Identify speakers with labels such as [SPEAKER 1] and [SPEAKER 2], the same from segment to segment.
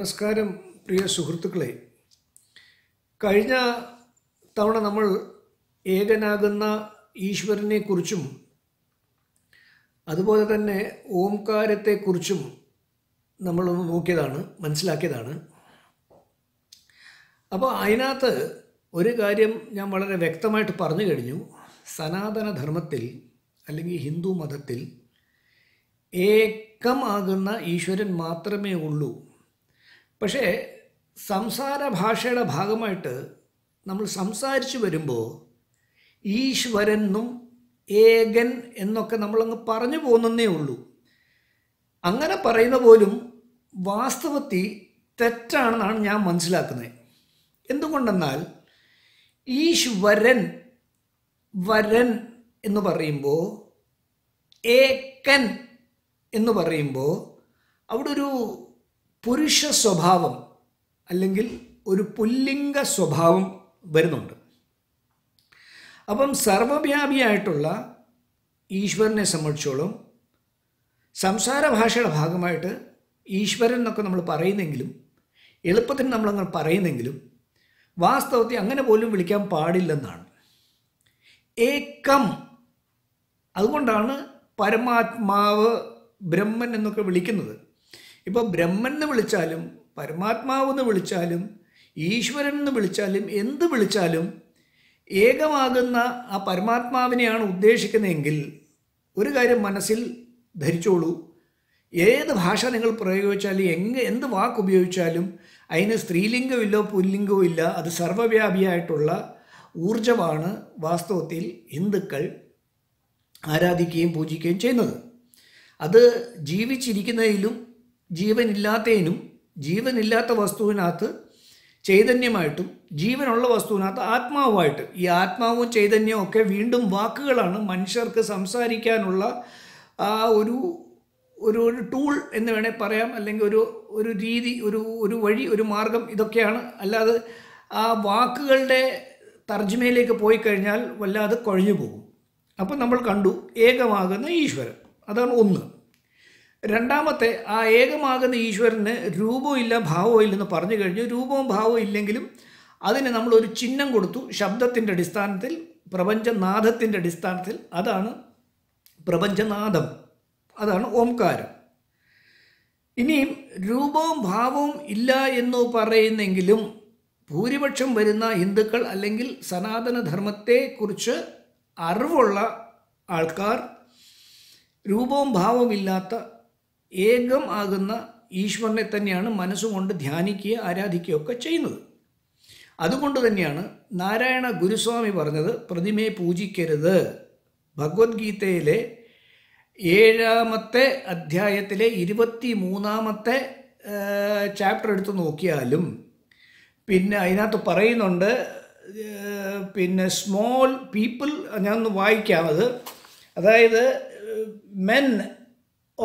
[SPEAKER 1] നമസ്കാരം പ്രിയ സുഹൃത്തുക്കളെ കഴിഞ്ഞ തവണ നമ്മൾ ഏകനാകുന്ന ഈശ്വരനെക്കുറിച്ചും അതുപോലെ തന്നെ ഓംകാരത്തെക്കുറിച്ചും നമ്മളൊന്ന് നോക്കിയതാണ് മനസ്സിലാക്കിയതാണ് അപ്പോൾ അതിനകത്ത് ഒരു കാര്യം ഞാൻ വളരെ വ്യക്തമായിട്ട് പറഞ്ഞു കഴിഞ്ഞു സനാതനധർമ്മത്തിൽ അല്ലെങ്കിൽ ഹിന്ദു മതത്തിൽ ഏകമാകുന്ന ഈശ്വരൻ മാത്രമേ ഉള്ളൂ പക്ഷേ സംസാര ഭാഷയുടെ ഭാഗമായിട്ട് നമ്മൾ സംസാരിച്ചു വരുമ്പോൾ ഈശ്വരനും ഏകൻ എന്നൊക്കെ നമ്മളങ്ങ് പറഞ്ഞു പോകുന്നേ ഉള്ളൂ അങ്ങനെ പറയുന്ന പോലും വാസ്തവത്തിൽ തെറ്റാണെന്നാണ് ഞാൻ മനസ്സിലാക്കുന്നത് എന്തുകൊണ്ടെന്നാൽ ഈശ്വരൻ വരൻ എന്ന് പറയുമ്പോൾ ഏക്കൻ എന്ന് പറയുമ്പോൾ അവിടെ ഒരു പുരുഷ സ്വഭാവം അല്ലെങ്കിൽ ഒരു പുല്ലിംഗ സ്വഭാവം വരുന്നുണ്ട് അപ്പം സർവവ്യാപിയായിട്ടുള്ള ഈശ്വരനെ സംബന്ധിച്ചോളം സംസാര ഭാഷയുടെ ഭാഗമായിട്ട് ഈശ്വരൻ എന്നൊക്കെ നമ്മൾ പറയുന്നെങ്കിലും എളുപ്പത്തിന് നമ്മളങ്ങനെ പറയുന്നെങ്കിലും വാസ്തവത്തെ അങ്ങനെ പോലും വിളിക്കാൻ പാടില്ലെന്നാണ് ഏക്കം അതുകൊണ്ടാണ് പരമാത്മാവ് ബ്രഹ്മൻ എന്നൊക്കെ വിളിക്കുന്നത് ഇപ്പോൾ ബ്രഹ്മൻ എന്ന് വിളിച്ചാലും പരമാത്മാവ് എന്ന് വിളിച്ചാലും ഈശ്വരൻ എന്ന് വിളിച്ചാലും എന്ത് വിളിച്ചാലും ഏകമാകുന്ന ആ പരമാത്മാവിനെയാണ് ഉദ്ദേശിക്കുന്നതെങ്കിൽ ഒരു കാര്യം മനസ്സിൽ ധരിച്ചോളൂ ഏത് ഭാഷ നിങ്ങൾ പ്രയോഗിച്ചാലും എങ്ങ എന്ത് വാക്കുപയോഗിച്ചാലും അതിന് സ്ത്രീലിംഗമില്ലോ പുല്ലിംഗവും ഇല്ല അത് സർവവ്യാപിയായിട്ടുള്ള ഊർജമാണ് വാസ്തവത്തിൽ ഹിന്ദുക്കൾ ആരാധിക്കുകയും പൂജിക്കുകയും ചെയ്യുന്നത് അത് ജീവിച്ചിരിക്കുന്നതിലും ജീവനില്ലാത്തതിനും ജീവനില്ലാത്ത വസ്തുവിനകത്ത് ചൈതന്യമായിട്ടും ജീവനുള്ള വസ്തുവിനകത്ത് ആത്മാവുമായിട്ട് ഈ ആത്മാവും ചൈതന്യവും ഒക്കെ വീണ്ടും വാക്കുകളാണ് മനുഷ്യർക്ക് സംസാരിക്കാനുള്ള ആ ഒരു ഒരു ഒരു ടൂൾ എന്ന് വേണേൽ പറയാം അല്ലെങ്കിൽ ഒരു ഒരു രീതി ഒരു ഒരു വഴി ഒരു മാർഗം ഇതൊക്കെയാണ് അല്ലാതെ ആ വാക്കുകളുടെ തർജ്ജമയിലേക്ക് പോയി കഴിഞ്ഞാൽ വല്ലാതെ കുഴഞ്ഞു പോകും അപ്പോൾ നമ്മൾ കണ്ടു ഏകമാകുന്ന ഈശ്വരൻ അതാണ് ഒന്ന് രണ്ടാമത്തെ ആ ഏകമാകുന്ന ഈശ്വരന് ഇല്ല ഭാവവും ഇല്ലെന്ന് പറഞ്ഞു കഴിഞ്ഞു രൂപവും ഭാവവും ഇല്ലെങ്കിലും അതിന് നമ്മളൊരു ചിഹ്നം കൊടുത്തു ശബ്ദത്തിൻ്റെ അടിസ്ഥാനത്തിൽ പ്രപഞ്ചനാഥത്തിൻ്റെ അടിസ്ഥാനത്തിൽ അതാണ് പ്രപഞ്ചനാഥം അതാണ് ഓംകാരം ഇനിയും രൂപവും ഭാവവും ഇല്ല എന്ന് പറയുന്നെങ്കിലും ഭൂരിപക്ഷം വരുന്ന ഹിന്ദുക്കൾ അല്ലെങ്കിൽ സനാതനധർമ്മത്തെക്കുറിച്ച് അറിവുള്ള ആൾക്കാർ രൂപവും ഇല്ലാത്ത ഏകം ആകുന്ന ഈശ്വരനെ തന്നെയാണ് മനസ്സുകൊണ്ട് ധ്യാനിക്കുക ആരാധിക്കുകയൊക്കെ ചെയ്യുന്നത് അതുകൊണ്ട് തന്നെയാണ് നാരായണ ഗുരുസ്വാമി പറഞ്ഞത് പ്രതിമയെ പൂജിക്കരുത് ഭഗവത്ഗീതയിലെ ഏഴാമത്തെ അധ്യായത്തിലെ ഇരുപത്തി മൂന്നാമത്തെ ചാപ്റ്റർ എടുത്ത് നോക്കിയാലും പിന്നെ അതിനകത്ത് പറയുന്നുണ്ട് പിന്നെ സ്മോൾ പീപ്പിൾ ഞാനൊന്ന് വായിക്കാം അത് അതായത് men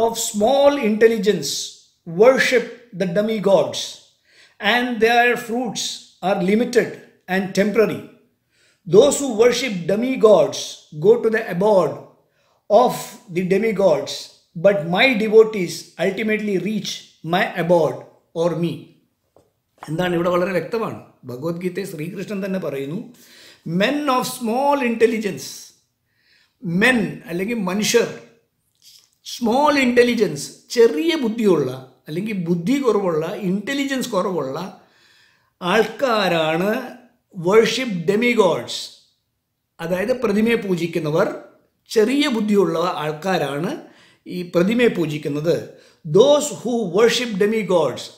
[SPEAKER 1] of small intelligence worship the dummy gods, and their fruits are limited and temporary. Those who worship dummy gods go to the abode of the demigods, but my devotees ultimately reach my abode or me. എന്താണ് ഇവിടെ വളരെ വ്യക്തമാണ് ഭഗവത്ഗീതയെ ശ്രീകൃഷ്ണൻ തന്നെ പറയുന്നു men of small intelligence men അല്ലെങ്കിൽ മനുഷ്യർ small intelligence ചെറിയ ബുദ്ധിയുള്ള അല്ലെങ്കിൽ ബുദ്ധി കുറവുള്ള ഇൻ്റലിജൻസ് കുറവുള്ള ആൾക്കാരാണ് വേർഷിപ്പ് ഡെമിഗോഡ്സ് അതായത് പ്രതിമയെ പൂജിക്കുന്നവർ ചെറിയ ബുദ്ധിയുള്ള ആൾക്കാരാണ് ഈ പ്രതിമയെ പൂജിക്കുന്നത് ദോസ് ഹൂ വേർഷിപ്പ് ഡെമിഗോഡ്സ്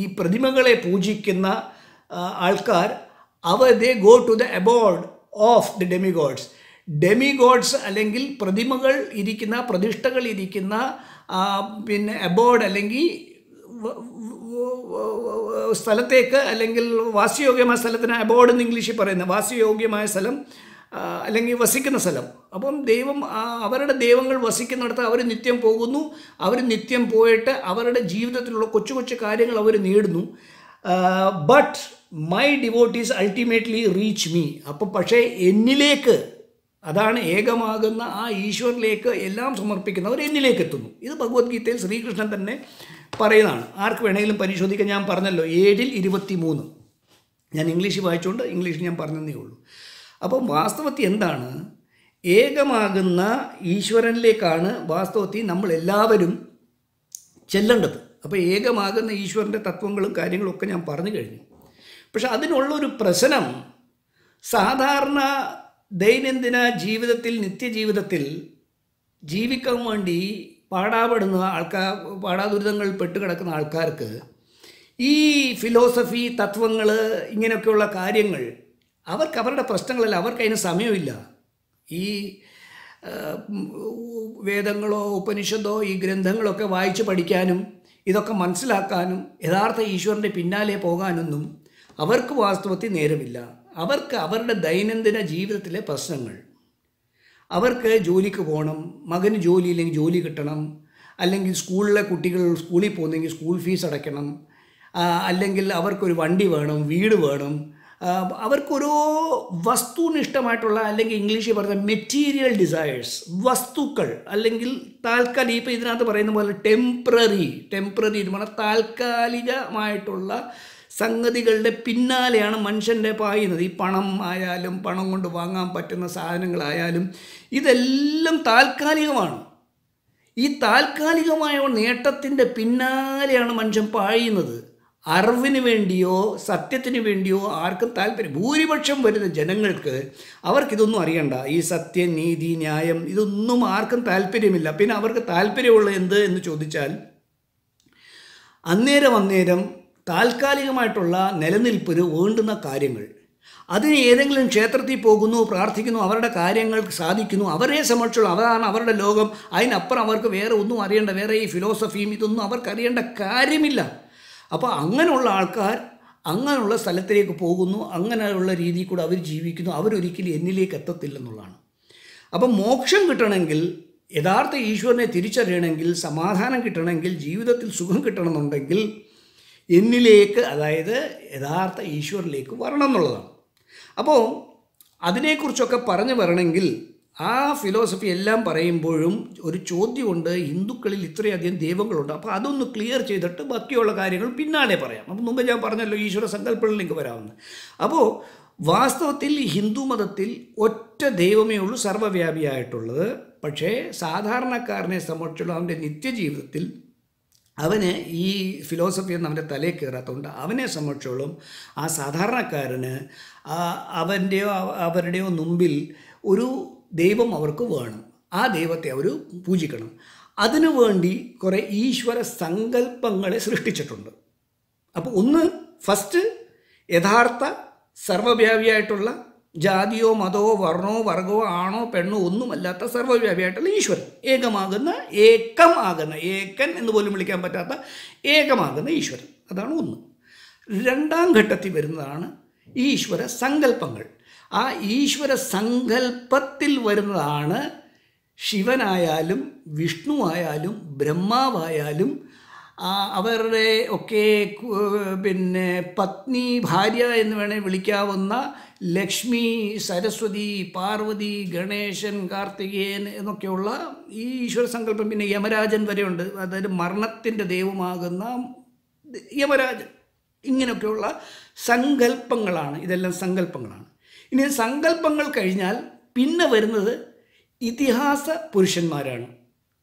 [SPEAKER 1] ഈ പ്രതിമകളെ പൂജിക്കുന്ന ആൾക്കാർ അവർ they go to the abode of the demigods demigods അല്ലെങ്കിൽ പ്രതിമകൾ ഇരിക്കുന്ന പ്രതിഷ്ഠകൾ ഇരിക്കുന്ന പിന്നെ അബോർഡ് അല്ലെങ്കിൽ സ്ഥലത്തേക്ക് അല്ലെങ്കിൽ വാസ്യയോഗ്യമായ സ്ഥലത്തിന് അബോർഡ് എന്ന് ഇംഗ്ലീഷിൽ പറയുന്ന വാസ്യയോഗ്യമായ സ്ഥലം അല്ലെങ്കിൽ വസിക്കുന്ന സ്ഥലം അപ്പം ദൈവം അവരുടെ ദൈവങ്ങൾ വസിക്കുന്നിടത്ത് അവർ നിത്യം പോകുന്നു അവർ നിത്യം പോയിട്ട് അവരുടെ ജീവിതത്തിലുള്ള കൊച്ചു കൊച്ചു കാര്യങ്ങൾ അവർ നേടുന്നു but my devotees ultimately reach me അപ്പോൾ പക്ഷേ എന്നിലേക്ക് അതാണ് ഏകമാകുന്ന ആ ഈശ്വരനിലേക്ക് എല്ലാം സമർപ്പിക്കുന്നവർ എന്നിലേക്ക് എത്തുന്നു ഇത് ഭഗവത്ഗീതയിൽ ശ്രീകൃഷ്ണൻ തന്നെ പറയുന്നതാണ് ആർക്ക് വേണമെങ്കിലും പരിശോധിക്കാൻ ഞാൻ പറഞ്ഞല്ലോ ഏഴിൽ ഇരുപത്തി മൂന്ന് ഞാൻ ഇംഗ്ലീഷിൽ വായിച്ചുകൊണ്ട് ഇംഗ്ലീഷിൽ ഞാൻ പറഞ്ഞതേ ഉള്ളൂ അപ്പം വാസ്തവത്തിൽ എന്താണ് ഏകമാകുന്ന ഈശ്വരനിലേക്കാണ് വാസ്തവത്തിൽ നമ്മൾ എല്ലാവരും ചെല്ലേണ്ടത് അപ്പോൾ ഏകമാകുന്ന ഈശ്വരൻ്റെ തത്വങ്ങളും കാര്യങ്ങളും ഒക്കെ ഞാൻ പറഞ്ഞു കഴിഞ്ഞു പക്ഷെ അതിനുള്ളൊരു പ്രശ്നം സാധാരണ ദൈനംദിന ജീവിതത്തിൽ നിത്യജീവിതത്തിൽ ജീവിക്കാൻ വേണ്ടി പാടാപെടുന്ന ആൾക്കാർ പാടാദുരിതങ്ങൾ പെട്ടുകിടക്കുന്ന ആൾക്കാർക്ക് ഈ ഫിലോസഫി തത്വങ്ങൾ ഇങ്ങനെയൊക്കെയുള്ള കാര്യങ്ങൾ അവർക്ക് അവരുടെ പ്രശ്നങ്ങളല്ല അവർക്ക് അതിന് സമയമില്ല ഈ വേദങ്ങളോ ഉപനിഷത്തോ ഈ ഗ്രന്ഥങ്ങളൊക്കെ വായിച്ച് പഠിക്കാനും ഇതൊക്കെ മനസ്സിലാക്കാനും യഥാർത്ഥ ഈശ്വരൻ്റെ പിന്നാലെ പോകാനൊന്നും അവർക്ക് വാസ്തവത്തിൽ നേരമില്ല അവർക്ക് അവരുടെ ദൈനംദിന ജീവിതത്തിലെ പ്രശ്നങ്ങൾ അവർക്ക് ജോലിക്ക് പോകണം മകന് ജോലി ഇല്ലെങ്കിൽ ജോലി കിട്ടണം അല്ലെങ്കിൽ സ്കൂളിലെ കുട്ടികൾ സ്കൂളിൽ പോകുന്നെങ്കിൽ സ്കൂൾ ഫീസ് അടയ്ക്കണം അല്ലെങ്കിൽ അവർക്കൊരു വണ്ടി വേണം വീട് വേണം അവർക്കൊരു വസ്തുനിഷ്ഠമായിട്ടുള്ള അല്ലെങ്കിൽ ഇംഗ്ലീഷിൽ പറയുന്ന മെറ്റീരിയൽ ഡിസയേഴ്സ് വസ്തുക്കൾ അല്ലെങ്കിൽ താൽക്കാലിക ഇപ്പോൾ ഇതിനകത്ത് പറയുന്ന പോലെ ടെമ്പററി ടെമ്പററി എന്ന് പറഞ്ഞാൽ താൽക്കാലികമായിട്ടുള്ള സംഗതികളുടെ പിന്നാലെയാണ് മനുഷ്യൻ്റെ പായുന്നത് ഈ പണം ആയാലും പണം കൊണ്ട് വാങ്ങാൻ പറ്റുന്ന സാധനങ്ങളായാലും ഇതെല്ലാം താൽക്കാലികമാണ് ഈ താൽക്കാലികമായ നേട്ടത്തിൻ്റെ പിന്നാലെയാണ് മനുഷ്യൻ പായുന്നത് അറിവിന് വേണ്ടിയോ സത്യത്തിന് വേണ്ടിയോ ആർക്കും താല്പര്യം ഭൂരിപക്ഷം വരുന്ന ജനങ്ങൾക്ക് അവർക്കിതൊന്നും അറിയണ്ട ഈ സത്യം നീതി ന്യായം ഇതൊന്നും ആർക്കും താല്പര്യമില്ല പിന്നെ അവർക്ക് താല്പര്യമുള്ള എന്ത് എന്ന് ചോദിച്ചാൽ അന്നേരം അന്നേരം താൽക്കാലികമായിട്ടുള്ള നിലനിൽപ്പിന് വേണ്ടുന്ന കാര്യങ്ങൾ അതിന് ഏതെങ്കിലും ക്ഷേത്രത്തിൽ പോകുന്നു പ്രാർത്ഥിക്കുന്നു അവരുടെ കാര്യങ്ങൾ സാധിക്കുന്നു അവരെ സംബന്ധിച്ചുള്ള അതാണ് അവരുടെ ലോകം അതിനപ്പുറം അവർക്ക് വേറെ ഒന്നും അറിയേണ്ട വേറെ ഈ ഫിലോസഫിയും ഇതൊന്നും അവർക്ക് അറിയേണ്ട കാര്യമില്ല അപ്പോൾ അങ്ങനെയുള്ള ആൾക്കാർ അങ്ങനെയുള്ള സ്ഥലത്തിലേക്ക് പോകുന്നു അങ്ങനെയുള്ള രീതിയിൽ കൂടെ അവർ ജീവിക്കുന്നു അവരൊരിക്കലും എന്നിലേക്ക് എത്തത്തില്ലെന്നുള്ളതാണ് അപ്പം മോക്ഷം കിട്ടണമെങ്കിൽ യഥാർത്ഥ ഈശ്വരനെ തിരിച്ചറിയണമെങ്കിൽ സമാധാനം കിട്ടണമെങ്കിൽ ജീവിതത്തിൽ സുഖം കിട്ടണമെന്നുണ്ടെങ്കിൽ എന്നിലേക്ക് അതായത് യഥാർത്ഥ ഈശ്വരിലേക്ക് വരണം എന്നുള്ളതാണ് അപ്പോൾ അതിനെക്കുറിച്ചൊക്കെ പറഞ്ഞു വരണമെങ്കിൽ ആ ഫിലോസഫി എല്ലാം പറയുമ്പോഴും ഒരു ചോദ്യമുണ്ട് ഹിന്ദുക്കളിൽ ഇത്രയധികം ദൈവങ്ങളുണ്ട് അപ്പോൾ അതൊന്ന് ക്ലിയർ ചെയ്തിട്ട് ബാക്കിയുള്ള കാര്യങ്ങൾ പിന്നാലെ പറയാം അപ്പം മുമ്പ് ഞാൻ പറഞ്ഞല്ലോ ഈശ്വര സങ്കല്പങ്ങളിലേക്ക് വരാമെന്ന് അപ്പോൾ വാസ്തവത്തിൽ ഹിന്ദു മതത്തിൽ ഒറ്റ ദൈവമേ ഉള്ളൂ സർവ്വവ്യാപിയായിട്ടുള്ളത് പക്ഷേ സാധാരണക്കാരനെ സംബന്ധിച്ചുള്ള അവൻ്റെ നിത്യജീവിതത്തിൽ അവന് ഈ ഒന്നും അവൻ്റെ തലയിൽ കയറാത്തതുകൊണ്ട് അവനെ സംബന്ധിച്ചോളം ആ സാധാരണക്കാരന് അവൻ്റെയോ അവരുടെയോ മുമ്പിൽ ഒരു ദൈവം അവർക്ക് വേണം ആ ദൈവത്തെ അവർ പൂജിക്കണം അതിനു വേണ്ടി കുറേ ഈശ്വര സങ്കല്പങ്ങളെ സൃഷ്ടിച്ചിട്ടുണ്ട് അപ്പോൾ ഒന്ന് ഫസ്റ്റ് യഥാർത്ഥ സർവവ്യാപിയായിട്ടുള്ള ജാതിയോ മതമോ വർണ്ണോ വർഗമോ ആണോ പെണ്ണോ ഒന്നുമല്ലാത്ത സർവവ്യാപിയായിട്ടുള്ള ഈശ്വരൻ ഏകമാകുന്ന ഏകമാകുന്ന ഏക്കൻ എന്ന് പോലും വിളിക്കാൻ പറ്റാത്ത ഏകമാകുന്ന ഈശ്വരൻ അതാണ് ഒന്ന് രണ്ടാം ഘട്ടത്തിൽ വരുന്നതാണ് ഈശ്വര സങ്കല്പങ്ങൾ ആ ഈശ്വര സങ്കല്പത്തിൽ വരുന്നതാണ് ശിവനായാലും വിഷ്ണുവായാലും ബ്രഹ്മാവായാലും അവരുടെ ഒക്കെ പിന്നെ പത്നി ഭാര്യ എന്ന് വേണേൽ വിളിക്കാവുന്ന ലക്ഷ്മി സരസ്വതി പാർവതി ഗണേശൻ കാർത്തികേയൻ എന്നൊക്കെയുള്ള ഈ ഈശ്വര സങ്കല്പം പിന്നെ യമരാജൻ വരെയുണ്ട് അതായത് മരണത്തിൻ്റെ ദൈവമാകുന്ന യമരാജൻ ഇങ്ങനെയൊക്കെയുള്ള സങ്കല്പങ്ങളാണ് ഇതെല്ലാം സങ്കല്പങ്ങളാണ് ഇനി സങ്കല്പങ്ങൾ കഴിഞ്ഞാൽ പിന്നെ വരുന്നത് ഇതിഹാസ പുരുഷന്മാരാണ്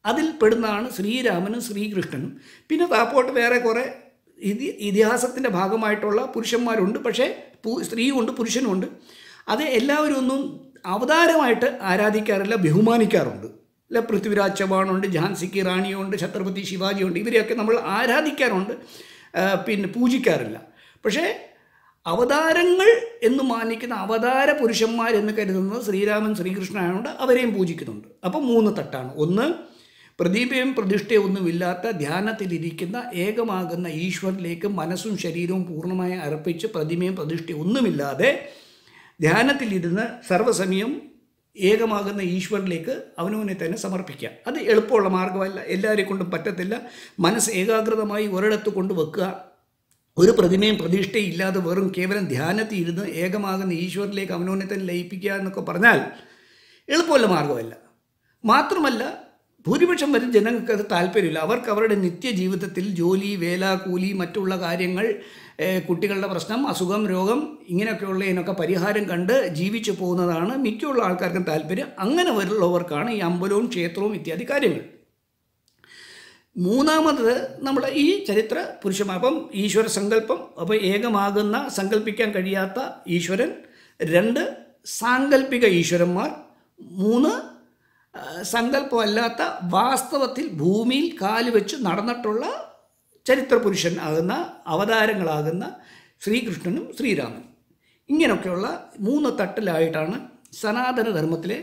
[SPEAKER 1] അതിൽ പെടുന്നതാണ് ശ്രീരാമനും ശ്രീകൃഷ്ണനും പിന്നെ താപ്പോട്ട് വേറെ കുറേ ഇതി ഇതിഹാസത്തിൻ്റെ ഭാഗമായിട്ടുള്ള പുരുഷന്മാരുണ്ട് പക്ഷേ പുരുഷനും പുരുഷനുമുണ്ട് അത് എല്ലാവരും ഒന്നും അവതാരമായിട്ട് ആരാധിക്കാറില്ല ബഹുമാനിക്കാറുണ്ട് അല്ല പൃഥ്വിരാജ് ചവാണുണ്ട് ഝാൻസിക്ക് കി റാണിയുണ്ട് ഛത്രപതി ശിവാജിയുണ്ട് ഇവരെയൊക്കെ നമ്മൾ ആരാധിക്കാറുണ്ട് പിന്നെ പൂജിക്കാറില്ല പക്ഷേ അവതാരങ്ങൾ എന്ന് മാനിക്കുന്ന അവതാര പുരുഷന്മാരെന്ന് കരുതുന്നത് ശ്രീരാമൻ ശ്രീകൃഷ്ണനായതുകൊണ്ട് അവരെയും പൂജിക്കുന്നുണ്ട് അപ്പോൾ മൂന്ന് തട്ടാണ് ഒന്ന് പ്രദീപയും പ്രതിഷ്ഠയൊന്നുമില്ലാത്ത ധ്യാനത്തിലിരിക്കുന്ന ഏകമാകുന്ന ഈശ്വരനിലേക്ക് മനസ്സും ശരീരവും പൂർണ്ണമായി അർപ്പിച്ച് പ്രതിമയും ഒന്നുമില്ലാതെ ധ്യാനത്തിലിരുന്ന് സർവ്വസമയം ഏകമാകുന്ന ഈശ്വരനിലേക്ക് അവനവനെ തന്നെ സമർപ്പിക്കുക അത് എളുപ്പമുള്ള മാർഗമല്ല എല്ലാവരെ കൊണ്ടും പറ്റത്തില്ല മനസ്സ് ഏകാഗ്രതമായി ഒരിടത്ത് കൊണ്ട് വെക്കുക ഒരു പ്രതിമയും ഇല്ലാതെ വെറും കേവലം ധ്യാനത്തിൽ ഇരുന്ന് ഏകമാകുന്ന ഈശ്വരനിലേക്ക് അവനവനെ തന്നെ ലയിപ്പിക്കുക എന്നൊക്കെ പറഞ്ഞാൽ എളുപ്പമുള്ള മാർഗമല്ല മാത്രമല്ല ഭൂരിപക്ഷം വരും ജനങ്ങൾക്ക് അത് താല്പര്യമില്ല അവർക്ക് അവരുടെ നിത്യജീവിതത്തിൽ ജോലി വേല കൂലി മറ്റുള്ള കാര്യങ്ങൾ കുട്ടികളുടെ പ്രശ്നം അസുഖം രോഗം ഇങ്ങനെയൊക്കെയുള്ളതിനൊക്കെ പരിഹാരം കണ്ട് ജീവിച്ചു പോകുന്നതാണ് മിക്കുള്ള ആൾക്കാർക്കും താല്പര്യം അങ്ങനെ വരുള്ളവർക്കാണ് ഈ അമ്പലവും ക്ഷേത്രവും ഇത്യാദി കാര്യങ്ങൾ മൂന്നാമത് നമ്മൾ ഈ ചരിത്ര പുരുഷമാ അപ്പം ഈശ്വര സങ്കല്പം അപ്പോൾ ഏകമാകുന്ന സങ്കല്പിക്കാൻ കഴിയാത്ത ഈശ്വരൻ രണ്ട് സാങ്കല്പിക ഈശ്വരന്മാർ മൂന്ന് സങ്കല്പമല്ലാത്ത വാസ്തവത്തിൽ ഭൂമിയിൽ കാലുവെച്ച് നടന്നിട്ടുള്ള ചരിത്രപുരുഷൻ ആകുന്ന അവതാരങ്ങളാകുന്ന ശ്രീകൃഷ്ണനും ശ്രീരാമനും ഇങ്ങനെയൊക്കെയുള്ള മൂന്ന് തട്ടിലായിട്ടാണ് സനാതനധർമ്മത്തിലെ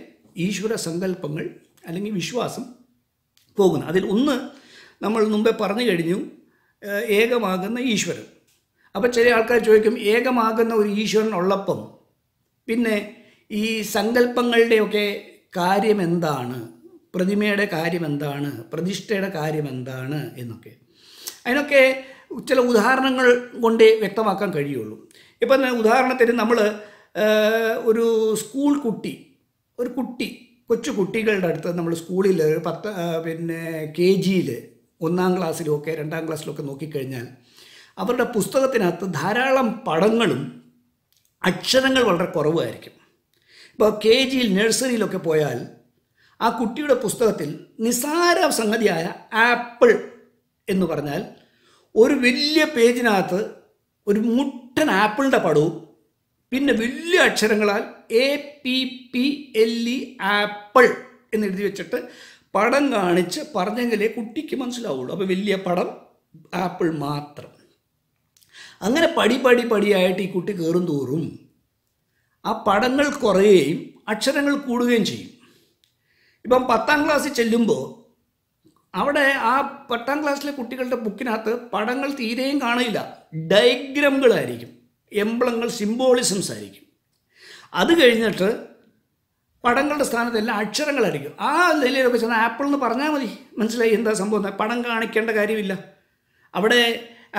[SPEAKER 1] ഈശ്വര സങ്കല്പങ്ങൾ അല്ലെങ്കിൽ വിശ്വാസം പോകുന്നത് അതിൽ ഒന്ന് നമ്മൾ മുമ്പേ പറഞ്ഞു കഴിഞ്ഞു ഏകമാകുന്ന ഈശ്വരൻ അപ്പോൾ ചില ആൾക്കാർ ചോദിക്കും ഏകമാകുന്ന ഒരു ഈശ്വരൻ ഉള്ളപ്പം പിന്നെ ഈ സങ്കല്പങ്ങളുടെയൊക്കെ കാര്യമെന്താണ് പ്രതിമയുടെ കാര്യമെന്താണ് പ്രതിഷ്ഠയുടെ കാര്യമെന്താണ് എന്നൊക്കെ അതിനൊക്കെ ചില ഉദാഹരണങ്ങൾ കൊണ്ടേ വ്യക്തമാക്കാൻ കഴിയുള്ളൂ ഇപ്പം തന്നെ ഉദാഹരണത്തിന് നമ്മൾ ഒരു സ്കൂൾ കുട്ടി ഒരു കുട്ടി കൊച്ചു കുട്ടികളുടെ അടുത്ത് നമ്മൾ സ്കൂളിൽ പത്ത് പിന്നെ കെ ജിയിൽ ഒന്നാം ക്ലാസ്സിലുമൊക്കെ രണ്ടാം ക്ലാസ്സിലൊക്കെ നോക്കിക്കഴിഞ്ഞാൽ അവരുടെ പുസ്തകത്തിനകത്ത് ധാരാളം പടങ്ങളും അക്ഷരങ്ങൾ വളരെ കുറവായിരിക്കും ഇപ്പോൾ കെ ജിയിൽ നഴ്സറിയിലൊക്കെ പോയാൽ ആ കുട്ടിയുടെ പുസ്തകത്തിൽ നിസാര സംഗതിയായ ആപ്പിൾ എന്ന് പറഞ്ഞാൽ ഒരു വലിയ പേജിനകത്ത് ഒരു മുട്ടൻ ആപ്പിളിൻ്റെ പടവും പിന്നെ വലിയ അക്ഷരങ്ങളാൽ A P P L E Apple എന്ന് എഴുതി വെച്ചിട്ട് പടം കാണിച്ച് പറഞ്ഞെങ്കിലേ കുട്ടിക്ക് മനസ്സിലാവുള്ളൂ അപ്പോൾ വലിയ പടം ആപ്പിൾ മാത്രം അങ്ങനെ പടി പടി പടിയായിട്ട് ഈ കുട്ടി കയറും തോറും ആ പടങ്ങൾ കുറയുകയും അക്ഷരങ്ങൾ കൂടുകയും ചെയ്യും ഇപ്പം പത്താം ക്ലാസ്സിൽ ചെല്ലുമ്പോൾ അവിടെ ആ പത്താം ക്ലാസ്സിലെ കുട്ടികളുടെ ബുക്കിനകത്ത് പടങ്ങൾ തീരെയും കാണില്ല ഡയഗ്രാമുകളായിരിക്കും എംബ്ലങ്ങൾ സിംബോളിസംസ് ആയിരിക്കും അത് കഴിഞ്ഞിട്ട് പടങ്ങളുടെ സ്ഥാനത്തെല്ലാം അക്ഷരങ്ങളായിരിക്കും ആ നിലയിലൊക്കെ ചെന്ന ആപ്പിൾ എന്ന് പറഞ്ഞാൽ മതി മനസ്സിലായി എന്താ സംഭവം പടം കാണിക്കേണ്ട കാര്യമില്ല അവിടെ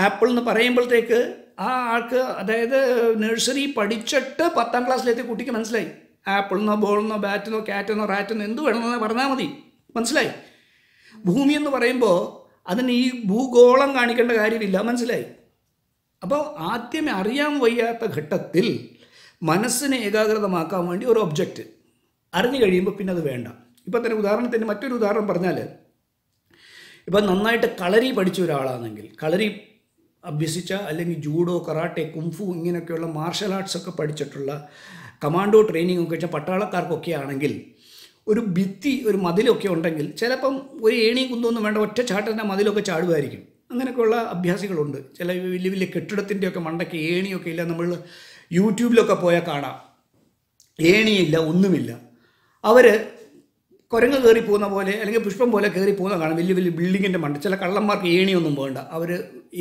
[SPEAKER 1] ആപ്പിൾ എന്ന് പറയുമ്പോഴത്തേക്ക് ആ ആൾക്ക് അതായത് നഴ്സറി പഠിച്ചിട്ട് പത്താം ക്ലാസ്സിലെത്തിയ കുട്ടിക്ക് മനസ്സിലായി ആപ്പിളിനോ ബോളിനോ ബാറ്റിനോ ക്യാറ്റെന്നോ റാറ്റെന്നോ എന്ത് വേണമെന്ന് പറഞ്ഞാൽ മതി മനസ്സിലായി ഭൂമി എന്ന് പറയുമ്പോൾ അതിന് ഈ ഭൂഗോളം കാണിക്കേണ്ട കാര്യമില്ല മനസ്സിലായി അപ്പോൾ ആദ്യമേ അറിയാൻ വയ്യാത്ത ഘട്ടത്തിൽ മനസ്സിനെ ഏകാഗ്രതമാക്കാൻ വേണ്ടി ഒരു ഒബ്ജക്റ്റ് അറിഞ്ഞു കഴിയുമ്പോൾ പിന്നെ അത് വേണ്ട ഇപ്പം തന്നെ ഉദാഹരണത്തിന് മറ്റൊരു ഉദാഹരണം പറഞ്ഞാൽ ഇപ്പം നന്നായിട്ട് കളരി പഠിച്ച ഒരാളാണെങ്കിൽ കളരി അഭ്യസിച്ച അല്ലെങ്കിൽ ജൂഡോ കറാട്ടെ കുംഫു ഇങ്ങനെയൊക്കെയുള്ള മാർഷൽ ആർട്സ് ഒക്കെ പഠിച്ചിട്ടുള്ള കമാൻഡോ ട്രെയിനിങ് ഒക്കെ വെച്ചാൽ പട്ടാളക്കാർക്കൊക്കെ ആണെങ്കിൽ ഒരു ഭിത്തി ഒരു മതിലൊക്കെ ഉണ്ടെങ്കിൽ ചിലപ്പം ഒരു ഏണിയും കുന്തൊന്നും വേണ്ട ഒറ്റ ചാട്ടൻ്റെ മതിലൊക്കെ ചാടുമായിരിക്കും അങ്ങനെയൊക്കെയുള്ള അഭ്യാസികളുണ്ട് ചില വലിയ വലിയ കെട്ടിടത്തിൻ്റെയൊക്കെ മണ്ടയ്ക്ക് ഏണിയൊക്കെ ഇല്ല നമ്മൾ യൂട്യൂബിലൊക്കെ പോയാൽ കാണാം ഏണിയില്ല ഒന്നുമില്ല അവർ കുരങ്ങ് കയറി പോകുന്ന പോലെ അല്ലെങ്കിൽ പുഷ്പം പോലെ കയറി പോകുന്ന കാണാം വലിയ വലിയ ബിൽഡിങ്ങിൻ്റെ മണ്ട ചില കള്ളന്മാർക്ക് ഏണിയൊന്നും വേണ്ട അവർ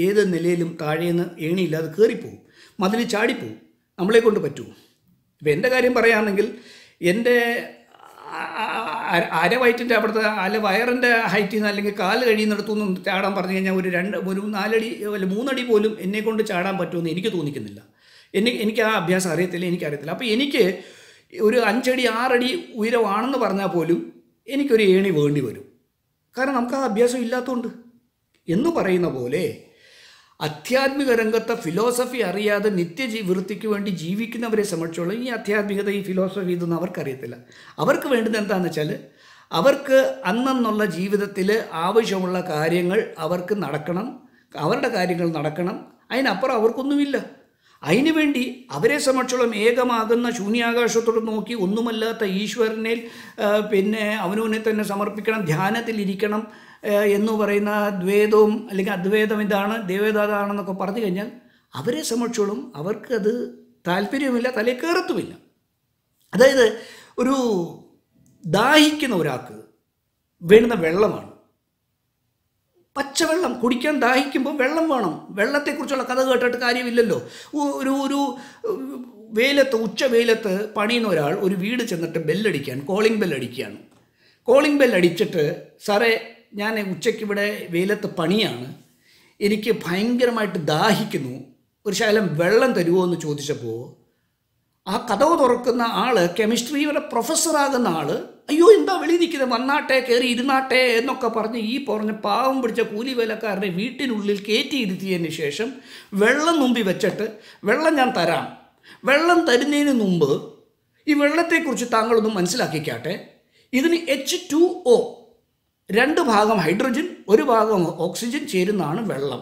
[SPEAKER 1] ഏത് നിലയിലും താഴേന്ന് ഏണിയില്ലാതെ കയറിപ്പോവും മതിൽ ചാടിപ്പോവും നമ്മളെ കൊണ്ട് പറ്റുമോ ഇപ്പം എൻ്റെ കാര്യം പറയുകയാണെങ്കിൽ എൻ്റെ അരവയറ്റിൻ്റെ അവിടുത്തെ അല്ല വയറിൻ്റെ ഹൈറ്റിൽ നിന്ന് അല്ലെങ്കിൽ കാല് കഴിയുന്നിടത്തുനിന്ന് ചാടാൻ പറഞ്ഞു കഴിഞ്ഞാൽ ഒരു രണ്ട് ഒരു നാലടി അല്ല മൂന്നടി പോലും എന്നെ കൊണ്ട് ചാടാൻ പറ്റുമെന്ന് എനിക്ക് തോന്നിക്കുന്നില്ല എനിക്ക് എനിക്ക് ആ അഭ്യാസം അറിയത്തില്ല എനിക്കറിയത്തില്ല അപ്പോൾ എനിക്ക് ഒരു അഞ്ചടി ആറടി ഉയരമാണെന്ന് പറഞ്ഞാൽ പോലും എനിക്കൊരു ഏണി വേണ്ടി വരും കാരണം നമുക്ക് ആ അഭ്യാസം ഇല്ലാത്തതുകൊണ്ട് എന്ന് പറയുന്ന പോലെ അധ്യാത്മിക രംഗത്തെ ഫിലോസഫി അറിയാതെ നിത്യജീവൃത്തിക്ക് വേണ്ടി ജീവിക്കുന്നവരെ സംബന്ധിച്ചോളം ഈ ആധ്യാത്മികത ഈ ഫിലോസഫി ഇതൊന്നും അവർക്കറിയത്തില്ല അവർക്ക് വേണ്ടത് എന്താണെന്ന് വെച്ചാൽ അവർക്ക് അന്നെന്നുള്ള ജീവിതത്തിൽ ആവശ്യമുള്ള കാര്യങ്ങൾ അവർക്ക് നടക്കണം അവരുടെ കാര്യങ്ങൾ നടക്കണം അതിനപ്പുറം അവർക്കൊന്നുമില്ല അതിനുവേണ്ടി അവരെ സംബന്ധിച്ചോളം ഏകമാകുന്ന ശൂന്യാകാശത്തോട് നോക്കി ഒന്നുമല്ലാത്ത ഈശ്വരനെ പിന്നെ അവനവനെ തന്നെ സമർപ്പിക്കണം ധ്യാനത്തിലിരിക്കണം എന്ന് പറയുന്ന ദ്വൈതവും അല്ലെങ്കിൽ അദ്വൈതം ഇതാണ് ദേവേദം അതാണെന്നൊക്കെ പറഞ്ഞു കഴിഞ്ഞാൽ അവരെ സംബന്ധിച്ചോളം അവർക്കത് താല്പര്യവുമില്ല തലയിൽ കയറത്തുമില്ല അതായത് ഒരു ദാഹിക്കുന്ന ഒരാൾക്ക് വേണ്ടുന്ന വെള്ളമാണ് പച്ചവെള്ളം കുടിക്കാൻ ദാഹിക്കുമ്പോൾ വെള്ളം വേണം വെള്ളത്തെക്കുറിച്ചുള്ള കഥ കേട്ടിട്ട് കാര്യമില്ലല്ലോ ഒരു ഒരു വെയിലത്ത് ഉച്ച വെയിലത്ത് പണിയുന്ന ഒരാൾ ഒരു വീട് ചെന്നിട്ട് ബെല്ലടിക്കാൻ കോളിംഗ് ബെല്ലടിക്കുകയാണ് കോളിംഗ് ബെല്ലടിച്ചിട്ട് സാറേ ഞാൻ ഉച്ചയ്ക്ക് ഇവിടെ വെയിലത്ത് പണിയാണ് എനിക്ക് ഭയങ്കരമായിട്ട് ദാഹിക്കുന്നു ഒരു ശകലം വെള്ളം തരുമോ എന്ന് ചോദിച്ചപ്പോൾ ആ കഥവ് തുറക്കുന്ന ആൾ കെമിസ്ട്രിയുടെ പ്രൊഫസറാകുന്ന ആൾ അയ്യോ എന്താ വെളി നിൽക്കുന്നത് വന്നാട്ടെ കയറി ഇരുന്നാട്ടെ എന്നൊക്കെ പറഞ്ഞ് ഈ പറഞ്ഞ പാവം പിടിച്ച കൂലി വേലക്കാരനെ വീട്ടിനുള്ളിൽ കയറ്റിയിരുത്തിയതിന് ശേഷം വെള്ളം നുമ്പി വെച്ചിട്ട് വെള്ളം ഞാൻ തരാം വെള്ളം തരുന്നതിന് മുമ്പ് ഈ വെള്ളത്തെക്കുറിച്ച് താങ്കളൊന്ന് മനസ്സിലാക്കിക്കാട്ടെ ഇതിന് എച്ച് ടു ഒ രണ്ട് ഭാഗം ഹൈഡ്രജൻ ഒരു ഭാഗം ഓക്സിജൻ ചേരുന്നതാണ് വെള്ളം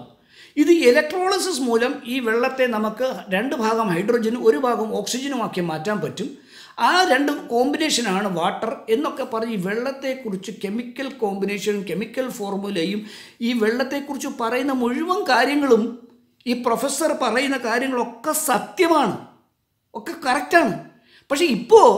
[SPEAKER 1] ഇത് ഇലക്ട്രോളിസിസ് മൂലം ഈ വെള്ളത്തെ നമുക്ക് രണ്ട് ഭാഗം ഹൈഡ്രജനും ഒരു ഭാഗം ഓക്സിജനുമാക്കി മാറ്റാൻ പറ്റും ആ രണ്ട് കോമ്പിനേഷനാണ് വാട്ടർ എന്നൊക്കെ പറഞ്ഞ് ഈ വെള്ളത്തെക്കുറിച്ച് കെമിക്കൽ കോമ്പിനേഷനും കെമിക്കൽ ഫോർമുലയും ഈ വെള്ളത്തെക്കുറിച്ച് പറയുന്ന മുഴുവൻ കാര്യങ്ങളും ഈ പ്രൊഫസർ പറയുന്ന കാര്യങ്ങളൊക്കെ സത്യമാണ് ഒക്കെ കറക്റ്റാണ് പക്ഷേ ഇപ്പോൾ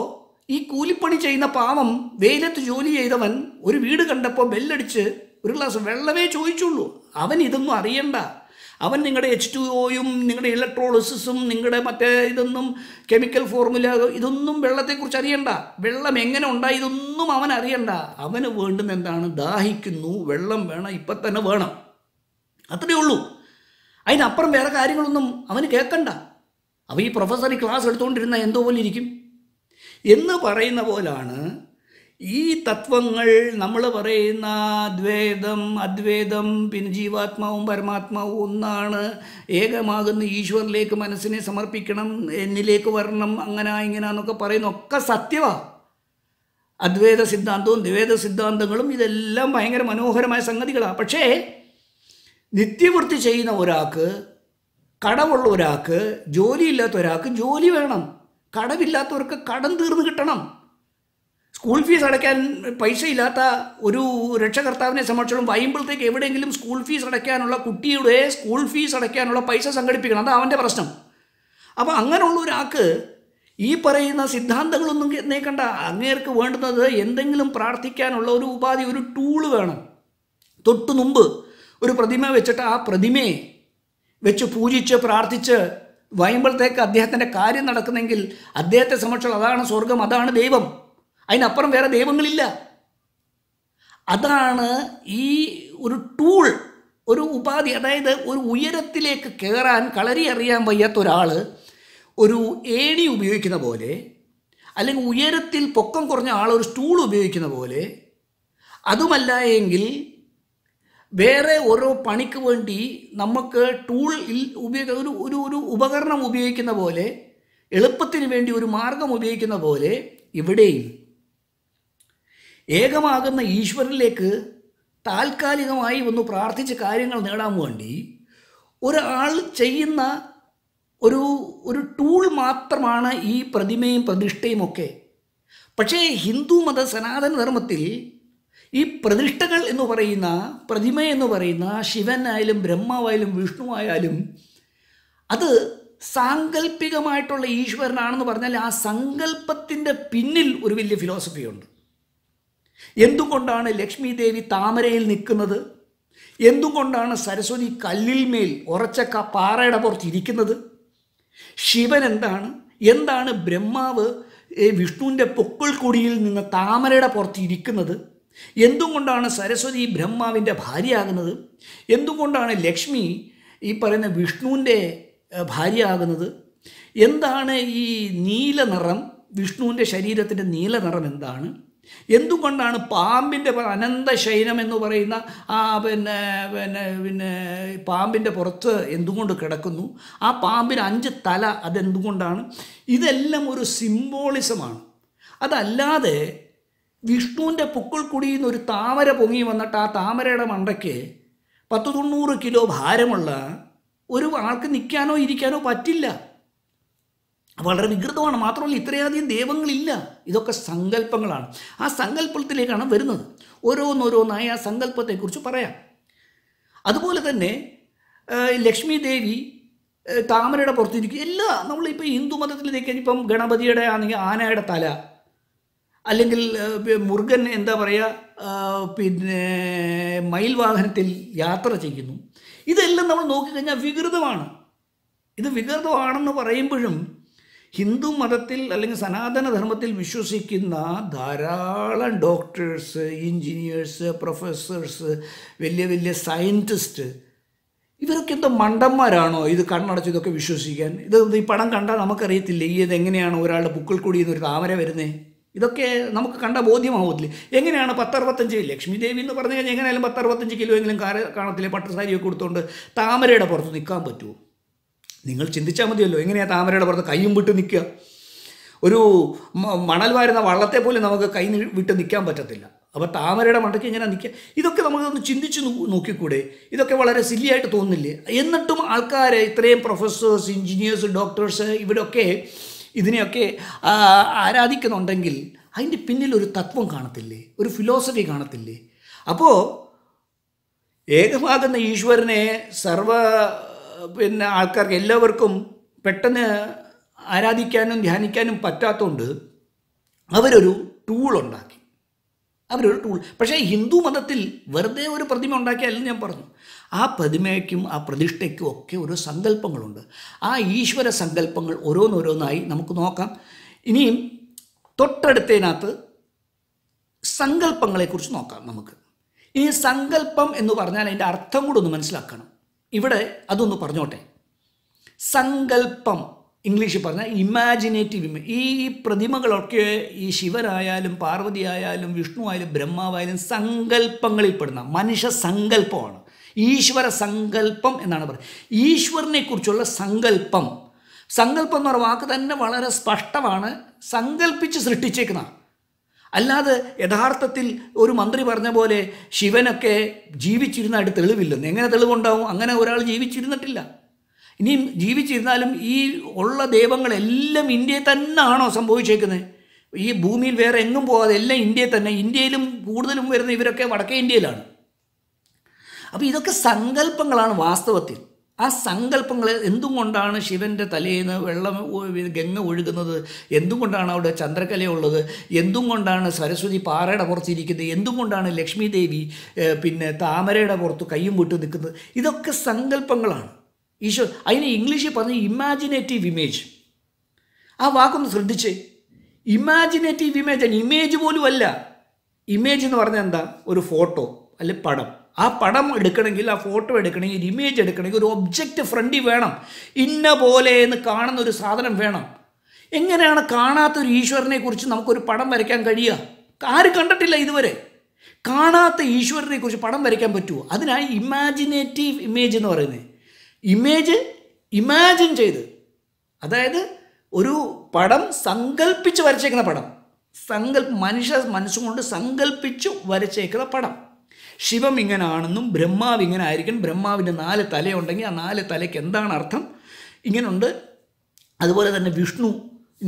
[SPEAKER 1] ഈ കൂലിപ്പണി ചെയ്യുന്ന പാവം വെയിലത്ത് ജോലി ചെയ്തവൻ ഒരു വീട് കണ്ടപ്പോൾ ബെല്ലടിച്ച് ഒരു ഗ്ലാസ് വെള്ളമേ ചോദിച്ചുള്ളൂ അവൻ ഇതൊന്നും അറിയണ്ട അവൻ നിങ്ങളുടെ എച്ച് ടു ഒയും നിങ്ങളുടെ ഇലക്ട്രോളിസിസും നിങ്ങളുടെ മറ്റേ ഇതൊന്നും കെമിക്കൽ ഫോർമുല ഇതൊന്നും വെള്ളത്തെക്കുറിച്ച് അറിയണ്ട വെള്ളം എങ്ങനെ ഉണ്ടായി ഇതൊന്നും അവൻ അറിയണ്ട അവന് വേണ്ടുന്ന എന്താണ് ദാഹിക്കുന്നു വെള്ളം വേണം ഇപ്പം തന്നെ വേണം അത്രയേ ഉള്ളൂ അതിനപ്പുറം വേറെ കാര്യങ്ങളൊന്നും അവന് കേൾക്കണ്ട അപ്പോൾ ഈ പ്രൊഫസർ ഈ ക്ലാസ് എടുത്തുകൊണ്ടിരുന്ന എന്തോ പോലെ ഇരിക്കും എന്ന് പറയുന്ന പോലാണ് ഈ തത്വങ്ങൾ നമ്മൾ പറയുന്ന ദ്വൈതം അദ്വൈതം പിന്നെ ജീവാത്മാവും പരമാത്മാവും ഒന്നാണ് ഏകമാകുന്ന ഈശ്വരനിലേക്ക് മനസ്സിനെ സമർപ്പിക്കണം എന്നിലേക്ക് വരണം അങ്ങനെ ഇങ്ങനെ എന്നൊക്കെ പറയുന്ന ഒക്കെ സത്യമാണ് അദ്വൈത സിദ്ധാന്തവും ദ്വൈത സിദ്ധാന്തങ്ങളും ഇതെല്ലാം ഭയങ്കര മനോഹരമായ സംഗതികളാണ് പക്ഷേ നിത്യവൃത്തി ചെയ്യുന്ന ഒരാൾക്ക് കടമുള്ള ഒരാൾക്ക് ജോലിയില്ലാത്ത ഒരാൾക്ക് ജോലി വേണം കടമില്ലാത്തവർക്ക് കടം തീർന്നു കിട്ടണം സ്കൂൾ ഫീസ് അടയ്ക്കാൻ പൈസ ഇല്ലാത്ത ഒരു രക്ഷകർത്താവിനെ സംബന്ധിച്ചോളം വൈകുമ്പോഴത്തേക്ക് എവിടെയെങ്കിലും സ്കൂൾ ഫീസ് അടയ്ക്കാനുള്ള കുട്ടിയുടെ സ്കൂൾ ഫീസ് അടയ്ക്കാനുള്ള പൈസ സംഘടിപ്പിക്കണം അത് അവൻ്റെ പ്രശ്നം അപ്പോൾ അങ്ങനെയുള്ള ഒരാൾക്ക് ഈ പറയുന്ന സിദ്ധാന്തങ്ങളൊന്നും നേക്കണ്ട അങ്ങേർക്ക് വേണ്ടുന്നത് എന്തെങ്കിലും പ്രാർത്ഥിക്കാനുള്ള ഒരു ഉപാധി ഒരു ടൂള് വേണം തൊട്ടു മുമ്പ് ഒരു പ്രതിമ വെച്ചിട്ട് ആ പ്രതിമയെ വെച്ച് പൂജിച്ച് പ്രാർത്ഥിച്ച് വായുമ്പോഴത്തേക്ക് അദ്ദേഹത്തിൻ്റെ കാര്യം നടക്കുന്നെങ്കിൽ അദ്ദേഹത്തെ സംബന്ധിച്ചുള്ള അതാണ് സ്വർഗം അതാണ് ദൈവം അതിനപ്പുറം വേറെ ദൈവങ്ങളില്ല അതാണ് ഈ ഒരു ടൂൾ ഒരു ഉപാധി അതായത് ഒരു ഉയരത്തിലേക്ക് കയറാൻ കളരി അറിയാൻ വയ്യാത്ത ഒരാൾ ഒരു ഏണി ഉപയോഗിക്കുന്ന പോലെ അല്ലെങ്കിൽ ഉയരത്തിൽ പൊക്കം കുറഞ്ഞ ആൾ ഒരു സ്റ്റൂൾ ഉപയോഗിക്കുന്ന പോലെ അതുമല്ല എങ്കിൽ വേറെ ഓരോ പണിക്ക് വേണ്ടി നമുക്ക് ടൂൾ ഉപയോഗിക്കുന്ന ഒരു ഒരു ഒരു ഉപകരണം ഉപയോഗിക്കുന്ന പോലെ എളുപ്പത്തിന് വേണ്ടി ഒരു മാർഗം ഉപയോഗിക്കുന്ന പോലെ ഇവിടെയും ഏകമാകുന്ന ഈശ്വരനിലേക്ക് താൽക്കാലികമായി ഒന്ന് പ്രാർത്ഥിച്ച് കാര്യങ്ങൾ നേടാൻ വേണ്ടി ഒരാൾ ചെയ്യുന്ന ഒരു ഒരു ടൂൾ മാത്രമാണ് ഈ പ്രതിമയും പ്രതിഷ്ഠയും ഒക്കെ പക്ഷേ ഹിന്ദു മത സനാതന ധർമ്മത്തിൽ ഈ പ്രതിഷ്ഠകൾ എന്ന് പറയുന്ന പ്രതിമ എന്ന് പറയുന്ന ശിവനായാലും ബ്രഹ്മാവായാലും വിഷ്ണുവായാലും അത് സാങ്കല്പികമായിട്ടുള്ള ഈശ്വരനാണെന്ന് പറഞ്ഞാൽ ആ സങ്കല്പത്തിൻ്റെ പിന്നിൽ ഒരു വലിയ ഫിലോസഫിയുണ്ട് എന്തുകൊണ്ടാണ് ലക്ഷ്മി ദേവി താമരയിൽ നിൽക്കുന്നത് എന്തുകൊണ്ടാണ് സരസ്വതി കല്ലിൽ മേൽ ഉറച്ചക്ക പാറയുടെ പുറത്തിരിക്കുന്നത് ശിവൻ എന്താണ് എന്താണ് ബ്രഹ്മാവ് വിഷ്ണുവിൻ്റെ പൊക്കിൾ കൊടിയിൽ നിന്ന് താമരയുടെ പുറത്തിരിക്കുന്നത് എന്തുകൊണ്ടാണ് സരസ്വതി ബ്രഹ്മാവിൻ്റെ ഭാര്യയാകുന്നത് എന്തുകൊണ്ടാണ് ലക്ഷ്മി ഈ പറയുന്ന വിഷ്ണുവിൻ്റെ ഭാര്യയാകുന്നത് എന്താണ് ഈ നീല നിറം വിഷ്ണുവിൻ്റെ ശരീരത്തിൻ്റെ നീല നിറം എന്താണ് എന്തുകൊണ്ടാണ് പാമ്പിൻ്റെ അനന്ത ശൈനം എന്ന് പറയുന്ന ആ പിന്നെ പിന്നെ പിന്നെ പാമ്പിൻ്റെ പുറത്ത് എന്തുകൊണ്ട് കിടക്കുന്നു ആ പാമ്പിന് അഞ്ച് തല അതെന്തുകൊണ്ടാണ് ഇതെല്ലാം ഒരു സിംബോളിസമാണ് അതല്ലാതെ വിഷ്ണുവിൻ്റെ പുക്കിൾ കുടിയിൽ നിന്ന് ഒരു താമര പൊങ്ങി വന്നിട്ട് ആ താമരയുടെ മണ്ടയ്ക്ക് പത്ത് തൊണ്ണൂറ് കിലോ ഭാരമുള്ള ഒരു ആൾക്ക് നിൽക്കാനോ ഇരിക്കാനോ പറ്റില്ല വളരെ വികൃതമാണ് മാത്രമല്ല ഇത്രയധികം ദൈവങ്ങളില്ല ഇതൊക്കെ സങ്കല്പങ്ങളാണ് ആ സങ്കല്പത്തിലേക്കാണ് വരുന്നത് ഓരോന്നോരോന്നായി ആ സങ്കല്പത്തെക്കുറിച്ച് പറയാം അതുപോലെ തന്നെ ലക്ഷ്മി ദേവി താമരയുടെ പുറത്തിരിക്കും എല്ലാ നമ്മളിപ്പോൾ ഹിന്ദു മതത്തിലേക്ക് ഇപ്പം ഗണപതിയുടെ ആണെങ്കിൽ ആനയുടെ തല അല്ലെങ്കിൽ മുരുകൻ എന്താ പറയുക പിന്നെ മയിൽ വാഹനത്തിൽ യാത്ര ചെയ്യുന്നു ഇതെല്ലാം നമ്മൾ നോക്കിക്കഴിഞ്ഞാൽ വികൃതമാണ് ഇത് വികൃതമാണെന്ന് പറയുമ്പോഴും ഹിന്ദു മതത്തിൽ അല്ലെങ്കിൽ സനാതനധർമ്മത്തിൽ വിശ്വസിക്കുന്ന ധാരാളം ഡോക്ടേഴ്സ് എഞ്ചിനീയേഴ്സ് പ്രൊഫസേഴ്സ് വലിയ വലിയ സയൻറ്റിസ്റ്റ് ഇവരൊക്കെ എന്തോ മണ്ടന്മാരാണോ ഇത് കണ്ണടച്ച് ഇതൊക്കെ വിശ്വസിക്കാൻ ഇത് ഈ പടം കണ്ടാൽ നമുക്കറിയത്തില്ല ഈ ഇതെങ്ങനെയാണ് ഒരാളുടെ ബുക്കിൽ കൂടി ഇതൊരു താമര വരുന്നത് ഇതൊക്കെ നമുക്ക് കണ്ട ബോധ്യമാവത്തില്ല എങ്ങനെയാണ് പത്തറുപത്തഞ്ച് ലക്ഷ്മി ദേവി എന്ന് പറഞ്ഞു കഴിഞ്ഞാൽ എങ്ങനെയാലും പത്തറുപത്തഞ്ച് കിലോ എങ്കിലും കാര കാണത്തില്ലേ പട്ട് സാരിയൊക്കെ കൊടുത്തുകൊണ്ട് താമരയുടെ പുറത്ത് നിൽക്കാൻ പറ്റുമോ നിങ്ങൾ ചിന്തിച്ചാൽ മതിയല്ലോ എങ്ങനെയാണ് താമരയുടെ പുറത്ത് കൈയും വിട്ട് നിൽക്കുക ഒരു മണൽ വാരുന്ന വള്ളത്തെ പോലും നമുക്ക് കൈ വിട്ട് നിൽക്കാൻ പറ്റത്തില്ല അപ്പോൾ താമരയുടെ മണ്ടയ്ക്ക് ഇങ്ങനെ നിൽക്കുക ഇതൊക്കെ നമുക്കൊന്ന് ചിന്തിച്ച് നോക്കിക്കൂടെ ഇതൊക്കെ വളരെ സില്ലിയായിട്ട് തോന്നില്ലേ എന്നിട്ടും ആൾക്കാർ ഇത്രയും പ്രൊഫസേഴ്സ് എഞ്ചിനീയേഴ്സ് ഡോക്ടേഴ്സ് ഇവിടെയൊക്കെ ഇതിനെയൊക്കെ ആരാധിക്കുന്നുണ്ടെങ്കിൽ അതിൻ്റെ പിന്നിൽ ഒരു തത്വം കാണത്തില്ലേ ഒരു ഫിലോസഫി കാണത്തില്ലേ അപ്പോൾ ഏകമാകുന്ന ഈശ്വരനെ സർവ പിന്നെ ആൾക്കാർക്ക് എല്ലാവർക്കും പെട്ടെന്ന് ആരാധിക്കാനും ധ്യാനിക്കാനും പറ്റാത്തതുകൊണ്ട് അവരൊരു ടൂൾ ഉണ്ടാക്കി അവരൊരു ടൂൾ പക്ഷേ ഹിന്ദു മതത്തിൽ വെറുതെ ഒരു പ്രതിമ ഉണ്ടാക്കിയല്ലെന്ന് ഞാൻ പറഞ്ഞു ആ പ്രതിമയ്ക്കും ആ പ്രതിഷ്ഠയ്ക്കും ഒക്കെ ഓരോ സങ്കല്പങ്ങളുണ്ട് ആ ഈശ്വര സങ്കല്പങ്ങൾ ഓരോന്നോരോന്നായി നമുക്ക് നോക്കാം ഇനിയും തൊട്ടടുത്തതിനകത്ത് സങ്കല്പങ്ങളെക്കുറിച്ച് നോക്കാം നമുക്ക് ഇനി സങ്കല്പം എന്ന് പറഞ്ഞാൽ അതിൻ്റെ അർത്ഥം കൂടെ ഒന്ന് മനസ്സിലാക്കണം ഇവിടെ അതൊന്ന് പറഞ്ഞോട്ടെ സങ്കല്പം ഇംഗ്ലീഷിൽ പറഞ്ഞാൽ ഇമാജിനേറ്റീവ് ഈ പ്രതിമകളൊക്കെ ഈ ശിവനായാലും പാർവതി ആയാലും വിഷ്ണു ആയാലും ബ്രഹ്മാവായാലും സങ്കല്പങ്ങളിൽപ്പെടുന്ന മനുഷ്യ സങ്കല്പമാണ് ഈശ്വര സങ്കല്പം എന്നാണ് പറയുന്നത് ഈശ്വരനെക്കുറിച്ചുള്ള സങ്കല്പം സങ്കല്പം എന്ന് പറഞ്ഞ വാക്ക് തന്നെ വളരെ സ്പഷ്ടമാണ് സങ്കല്പിച്ച് സൃഷ്ടിച്ചേക്കുന്ന അല്ലാതെ യഥാർത്ഥത്തിൽ ഒരു മന്ത്രി പറഞ്ഞ പോലെ ശിവനൊക്കെ ജീവിച്ചിരുന്നതായിട്ട് തെളിവില്ലെന്ന് എങ്ങനെ തെളിവുണ്ടാവും അങ്ങനെ ഒരാൾ ജീവിച്ചിരുന്നിട്ടില്ല ഇനിയും ജീവിച്ചിരുന്നാലും ഈ ഉള്ള ദൈവങ്ങളെല്ലാം ഇന്ത്യയിൽ ആണോ സംഭവിച്ചേക്കുന്നത് ഈ ഭൂമിയിൽ വേറെ എങ്ങും പോകാതെ എല്ലാം ഇന്ത്യയിൽ തന്നെ ഇന്ത്യയിലും കൂടുതലും വരുന്ന ഇവരൊക്കെ വടക്കേ ഇന്ത്യയിലാണ് അപ്പോൾ ഇതൊക്കെ സങ്കല്പങ്ങളാണ് വാസ്തവത്തിൽ ആ സങ്കല്പങ്ങൾ എന്തുകൊണ്ടാണ് ശിവൻ്റെ തലേന്ന് വെള്ളം ഗംഗ ഒഴുകുന്നത് എന്തുകൊണ്ടാണ് അവിടെ ചന്ദ്രകലയുള്ളത് എന്തുകൊണ്ടാണ് സരസ്വതി പാറയുടെ പുറത്തിരിക്കുന്നത് എന്തുകൊണ്ടാണ് ലക്ഷ്മി ദേവി പിന്നെ താമരയുടെ പുറത്ത് കയ്യും വിട്ട് നിൽക്കുന്നത് ഇതൊക്കെ സങ്കല്പങ്ങളാണ് ഈശോ അതിന് ഇംഗ്ലീഷിൽ പറഞ്ഞ ഇമാജിനേറ്റീവ് ഇമേജ് ആ വാക്കൊന്ന് ശ്രദ്ധിച്ച് ഇമാജിനേറ്റീവ് ഇമേജ് ഇമേജ് പോലും അല്ല ഇമേജ് എന്ന് പറഞ്ഞാൽ എന്താ ഒരു ഫോട്ടോ അല്ലെ പടം ആ പടം എടുക്കണമെങ്കിൽ ആ ഫോട്ടോ എടുക്കണമെങ്കിൽ ഒരു ഇമേജ് എടുക്കണമെങ്കിൽ ഒരു ഒബ്ജക്റ്റ് ഫ്രണ്ടി വേണം ഇന്ന പോലെ എന്ന് കാണുന്ന ഒരു സാധനം വേണം എങ്ങനെയാണ് കാണാത്ത ഒരു ഈശ്വരനെ കുറിച്ച് നമുക്കൊരു പടം വരയ്ക്കാൻ കഴിയുക ആരും കണ്ടിട്ടില്ല ഇതുവരെ കാണാത്ത ഈശ്വരനെ കുറിച്ച് പടം വരയ്ക്കാൻ പറ്റുമോ അതിനായി ഇമാജിനേറ്റീവ് ഇമേജ് എന്ന് പറയുന്നത് ഇമേജ് ഇമാജിൻ ചെയ്ത് അതായത് ഒരു പടം സങ്കല്പിച്ച് വരച്ചേക്കുന്ന പടം സങ്കല്പ മനുഷ്യ മനസ്സുകൊണ്ട് സങ്കല്പിച്ചു വരച്ചേക്കുന്ന പടം ശിവം ഇങ്ങനാണെന്നും ബ്രഹ്മാവ് ഇങ്ങനെ ആയിരിക്കണം ബ്രഹ്മാവിൻ്റെ നാല് തലയുണ്ടെങ്കിൽ ആ നാല് തലയ്ക്ക് എന്താണ് അർത്ഥം ഇങ്ങനുണ്ട് അതുപോലെ തന്നെ വിഷ്ണു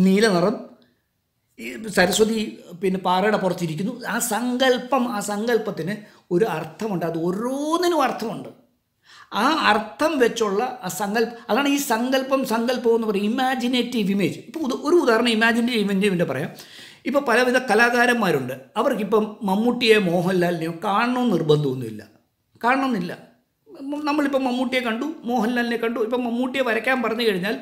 [SPEAKER 1] നീല നിറം ഈ സരസ്വതി പിന്നെ പാറയുടെ പുറത്തിരിക്കുന്നു ആ സങ്കല്പം ആ സങ്കല്പത്തിന് ഒരു അർത്ഥമുണ്ട് അത് ഓരോന്നിനും അർത്ഥമുണ്ട് ആ അർത്ഥം വെച്ചുള്ള ആ സങ്കല്പം അതാണ് ഈ സങ്കല്പം സങ്കല്പം എന്ന് പറയും ഇമാജിനേറ്റീവ് ഇമേജ് ഇപ്പോൾ ഒരു ഉദാഹരണം ഇമാജിനേറ്റീവ് ഇമേജിൻ്റെ പറയാം ഇപ്പോൾ പലവിധ കലാകാരന്മാരുണ്ട് അവർക്കിപ്പം മമ്മൂട്ടിയെ മോഹൻലാലിനെയോ കാണണമെന്ന് നിർബന്ധമൊന്നുമില്ല കാണണമെന്നില്ല നമ്മളിപ്പോൾ മമ്മൂട്ടിയെ കണ്ടു മോഹൻലാലിനെ കണ്ടു ഇപ്പം മമ്മൂട്ടിയെ വരയ്ക്കാൻ പറഞ്ഞു കഴിഞ്ഞാൽ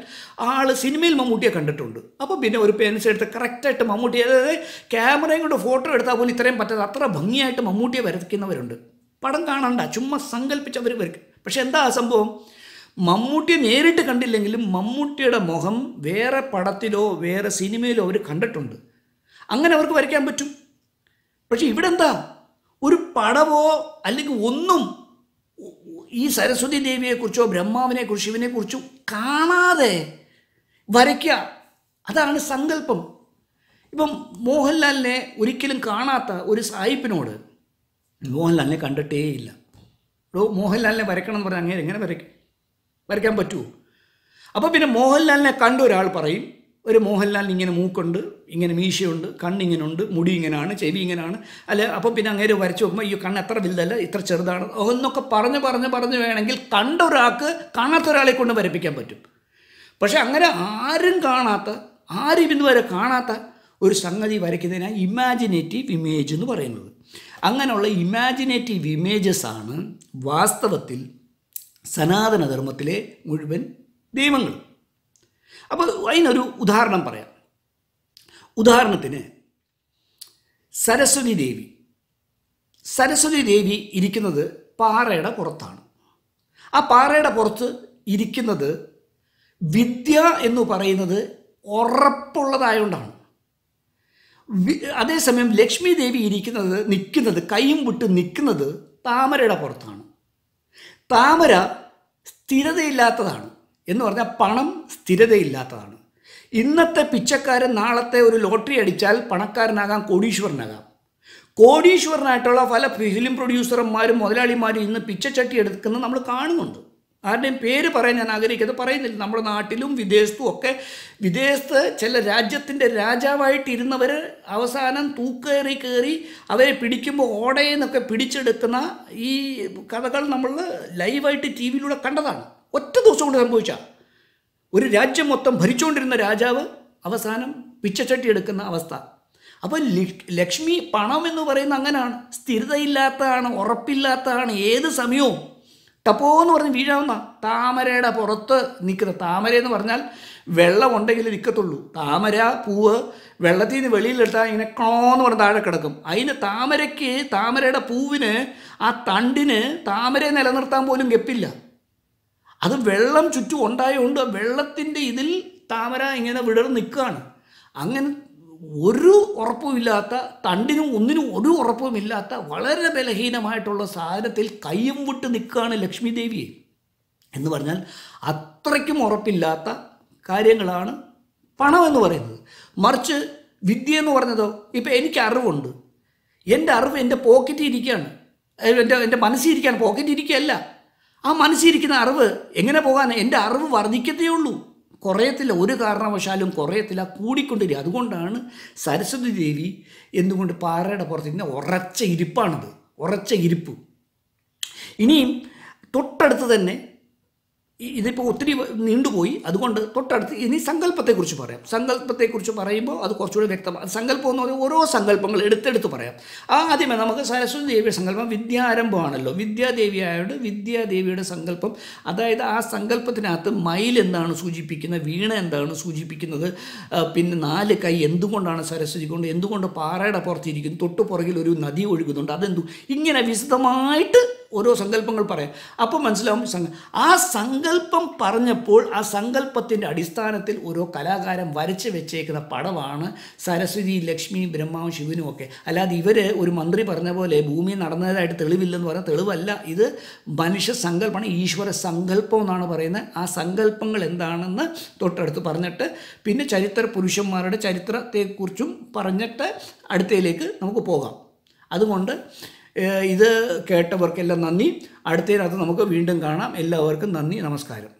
[SPEAKER 1] ആൾ സിനിമയിൽ മമ്മൂട്ടിയെ കണ്ടിട്ടുണ്ട് അപ്പോൾ പിന്നെ ഒരു പെൻസ് എടുത്ത് കറക്റ്റായിട്ട് മമ്മൂട്ടിയെ അതായത് ക്യാമറയും കൊണ്ട് ഫോട്ടോ എടുത്താൽ പോലും ഇത്രയും പറ്റാതെ അത്ര ഭംഗിയായിട്ട് മമ്മൂട്ടിയെ വരയ്ക്കുന്നവരുണ്ട് പടം കാണണ്ട ചുമ്മാ സങ്കല്പിച്ചവർ വരയ്ക്കും പക്ഷെ എന്താ സംഭവം മമ്മൂട്ടിയെ നേരിട്ട് കണ്ടില്ലെങ്കിലും മമ്മൂട്ടിയുടെ മുഖം വേറെ പടത്തിലോ വേറെ സിനിമയിലോ അവർ കണ്ടിട്ടുണ്ട് അങ്ങനെ അവർക്ക് വരയ്ക്കാൻ പറ്റും പക്ഷെ ഇവിടെ എന്താ ഒരു പടവോ അല്ലെങ്കിൽ ഒന്നും ഈ സരസ്വതി ദേവിയെക്കുറിച്ചോ ബ്രഹ്മാവിനെക്കുറിച്ചോ ശിവനെക്കുറിച്ചോ കാണാതെ വരയ്ക്കുക അതാണ് സങ്കല്പം ഇപ്പം മോഹൻലാലിനെ ഒരിക്കലും കാണാത്ത ഒരു സായിപ്പിനോട് മോഹൻലാലിനെ കണ്ടിട്ടേയില്ല ഓ മോഹൻലാലിനെ വരക്കണം എന്ന് പറഞ്ഞാൽ അങ്ങനെ എങ്ങനെ വരയ്ക്കും വരയ്ക്കാൻ പറ്റുമോ അപ്പോൾ പിന്നെ മോഹൻലാലിനെ കണ്ട ഒരാൾ പറയും ഒരു മോഹൻലാൽ ഇങ്ങനെ മൂക്കുണ്ട് ഇങ്ങനെ മീശയുണ്ട് കണ്ണിങ്ങനുണ്ട് മുടി ഇങ്ങനെയാണ് ചെവി ഇങ്ങനെയാണ് അല്ലെ അപ്പം പിന്നെ അങ്ങനെ വരച്ച് നോക്കുമ്പോൾ ഈ കണ്ണ് എത്ര വലുതല്ല ഇത്ര ചെറുതാണ് എന്നൊക്കെ പറഞ്ഞ് പറഞ്ഞ് പറഞ്ഞ് വേണമെങ്കിൽ കണ്ട ഒരാൾക്ക് കാണാത്ത ഒരാളെ കൊണ്ട് വരപ്പിക്കാൻ പറ്റും പക്ഷേ അങ്ങനെ ആരും കാണാത്ത ആരും ഇതുവരെ കാണാത്ത ഒരു സംഗതി വരയ്ക്കുന്നതിനാണ് ഇമാജിനേറ്റീവ് ഇമേജ് എന്ന് പറയുന്നത് അങ്ങനെയുള്ള ഇമാജിനേറ്റീവ് ഇമേജസ് ആണ് വാസ്തവത്തിൽ സനാതനധർമ്മത്തിലെ മുഴുവൻ ദൈവങ്ങളും അപ്പോൾ അതിനൊരു ഉദാഹരണം പറയാം ഉദാഹരണത്തിന് സരസ്വതി ദേവി സരസ്വതി ദേവി ഇരിക്കുന്നത് പാറയുടെ പുറത്താണ് ആ പാറയുടെ പുറത്ത് ഇരിക്കുന്നത് വിദ്യ എന്ന് പറയുന്നത് ഉറപ്പുള്ളതായോണ്ടാണ് അതേസമയം ലക്ഷ്മി ദേവി ഇരിക്കുന്നത് നിൽക്കുന്നത് കൈയും വിട്ട് നിൽക്കുന്നത് താമരയുടെ പുറത്താണ് താമര സ്ഥിരതയില്ലാത്തതാണ് എന്ന് പറഞ്ഞാൽ പണം സ്ഥിരതയില്ലാത്തതാണ് ഇന്നത്തെ പിച്ചക്കാരൻ നാളത്തെ ഒരു ലോട്ടറി അടിച്ചാൽ പണക്കാരനാകാം കോടീശ്വരനാകാം കോടീശ്വരനായിട്ടുള്ള പല ഫിലിം പ്രൊഡ്യൂസർമാരും മുതലാളിമാരും ഇന്ന് പിച്ചച്ചട്ടി എടുക്കുന്നത് നമ്മൾ കാണുന്നുണ്ട് ആരുടെയും പേര് പറയാൻ ഞാൻ ആഗ്രഹിക്കുന്നത് പറയുന്നില്ല നമ്മുടെ നാട്ടിലും വിദേശത്തും ഒക്കെ വിദേശത്ത് ചില രാജ്യത്തിൻ്റെ രാജാവായിട്ടിരുന്നവർ അവസാനം തൂക്കേറി കയറി അവരെ പിടിക്കുമ്പോൾ ഓടയെന്നൊക്കെ പിടിച്ചെടുക്കുന്ന ഈ കഥകൾ നമ്മൾ ലൈവായിട്ട് ടി വിയിലൂടെ കണ്ടതാണ് ഒറ്റ ദിവസം കൊണ്ട് സംഭവിച്ച ഒരു രാജ്യം മൊത്തം ഭരിച്ചുകൊണ്ടിരുന്ന രാജാവ് അവസാനം പിച്ചച്ചട്ടി എടുക്കുന്ന അവസ്ഥ അപ്പോൾ ലക്ഷ്മി പണം എന്ന് പറയുന്ന അങ്ങനെയാണ് സ്ഥിരതയില്ലാത്തതാണ് ഉറപ്പില്ലാത്തതാണ് ഏത് സമയവും ടപ്പോ എന്ന് പറഞ്ഞ് വീഴാവുന്ന താമരയുടെ പുറത്ത് നിൽക്കുന്ന താമര എന്ന് പറഞ്ഞാൽ വെള്ളം ഉണ്ടെങ്കിൽ നിൽക്കത്തുള്ളൂ താമര പൂവ് വെള്ളത്തിൽ നിന്ന് വെളിയിലെടുത്താൽ ഇങ്ങനെ കണോ എന്ന് പറഞ്ഞ് താഴെ കിടക്കും അതിന് താമരയ്ക്ക് താമരയുടെ പൂവിന് ആ തണ്ടിന് താമരയെ നിലനിർത്താൻ പോലും ഗപ്പില്ല അത് വെള്ളം ചുറ്റും ഉണ്ടായതുകൊണ്ട് വെള്ളത്തിൻ്റെ ഇതിൽ താമര ഇങ്ങനെ വിടർ നിൽക്കുകയാണ് അങ്ങനെ ഒരു ഉറപ്പുമില്ലാത്ത തണ്ടിനും ഒന്നിനും ഒരു ഉറപ്പുമില്ലാത്ത വളരെ ബലഹീനമായിട്ടുള്ള സാധനത്തിൽ കയ്യും വിട്ട് നിൽക്കുകയാണ് ലക്ഷ്മി ദേവിയെ എന്ന് പറഞ്ഞാൽ അത്രയ്ക്കും ഉറപ്പില്ലാത്ത കാര്യങ്ങളാണ് പണം എന്ന് പറയുന്നത് മറിച്ച് വിദ്യ എന്ന് പറഞ്ഞതോ ഇപ്പം എനിക്ക് അറിവുണ്ട് എൻ്റെ അറിവ് എൻ്റെ പോക്കറ്റിൽ ഇരിക്കുകയാണ് എൻ്റെ എൻ്റെ മനസ്സിരിക്കുകയാണ് പോക്കറ്റിൽ ഇരിക്കുകയല്ല ആ മനസ്സിരിക്കുന്ന അറിവ് എങ്ങനെ പോകാൻ എൻ്റെ അറിവ് വർദ്ധിക്കത്തേ ഉള്ളൂ കുറയത്തില്ല ഒരു കാരണവശാലും കുറയത്തില്ല കൂടിക്കൊണ്ടിരിക്കുക അതുകൊണ്ടാണ് സരസ്വതി ദേവി എന്തുകൊണ്ട് പാറയുടെ ഇന്ന് ഉറച്ച ഇരിപ്പാണത് ഉറച്ച ഇരിപ്പ് ഇനിയും തൊട്ടടുത്ത് തന്നെ ഇതിപ്പോൾ ഒത്തിരി നീണ്ടുപോയി അതുകൊണ്ട് തൊട്ടടുത്ത് ഇനി സങ്കല്പത്തെക്കുറിച്ച് പറയാം സങ്കല്പത്തെക്കുറിച്ച് പറയുമ്പോൾ അത് കുറച്ചുകൂടി വ്യക്തമാണ് സങ്കല്പം എന്ന് പറയുമ്പോൾ ഓരോ സങ്കല്പങ്ങൾ എടുത്തെടുത്ത് പറയാം ആദ്യമേ നമുക്ക് സരസ്വതി ദേവിയുടെ സങ്കല്പം വിദ്യാരംഭമാണല്ലോ വിദ്യാദേവിയായോട് വിദ്യാദേവിയുടെ സങ്കല്പം അതായത് ആ സങ്കല്പത്തിനകത്ത് മയിൽ എന്താണ് സൂചിപ്പിക്കുന്നത് വീണ എന്താണ് സൂചിപ്പിക്കുന്നത് പിന്നെ നാല് കൈ എന്തുകൊണ്ടാണ് സരസ്വതി കൊണ്ട് എന്തുകൊണ്ട് പാറയുടെ പുറത്തിരിക്കുന്നു തൊട്ടു പുറകിൽ ഒരു നദി ഒഴുകുന്നുണ്ട് അതെന്തു ഇങ്ങനെ വിശദമായിട്ട് ഓരോ സങ്കല്പങ്ങൾ പറയാം അപ്പോൾ മനസ്സിലാവും ആ സങ്കല്പം പറഞ്ഞപ്പോൾ ആ സങ്കല്പത്തിൻ്റെ അടിസ്ഥാനത്തിൽ ഓരോ കലാകാരം വരച്ച് വെച്ചേക്കുന്ന പടമാണ് സരസ്വതി ലക്ഷ്മി ബ്രഹ്മാവും ശിവനും ഒക്കെ അല്ലാതെ ഇവർ ഒരു മന്ത്രി പറഞ്ഞ പോലെ ഭൂമി നടന്നതായിട്ട് തെളിവില്ലെന്ന് പറഞ്ഞാൽ തെളിവല്ല ഇത് മനുഷ്യ സങ്കല്പമാണ് ഈശ്വര സങ്കല്പം എന്നാണ് പറയുന്നത് ആ സങ്കല്പങ്ങൾ എന്താണെന്ന് തൊട്ടടുത്ത് പറഞ്ഞിട്ട് പിന്നെ ചരിത്ര പുരുഷന്മാരുടെ ചരിത്രത്തെക്കുറിച്ചും പറഞ്ഞിട്ട് അടുത്തയിലേക്ക് നമുക്ക് പോകാം അതുകൊണ്ട് ഇത് കേട്ടവർക്കെല്ലാം നന്ദി അടുത്തതിനകത്ത് നമുക്ക് വീണ്ടും കാണാം എല്ലാവർക്കും നന്ദി നമസ്കാരം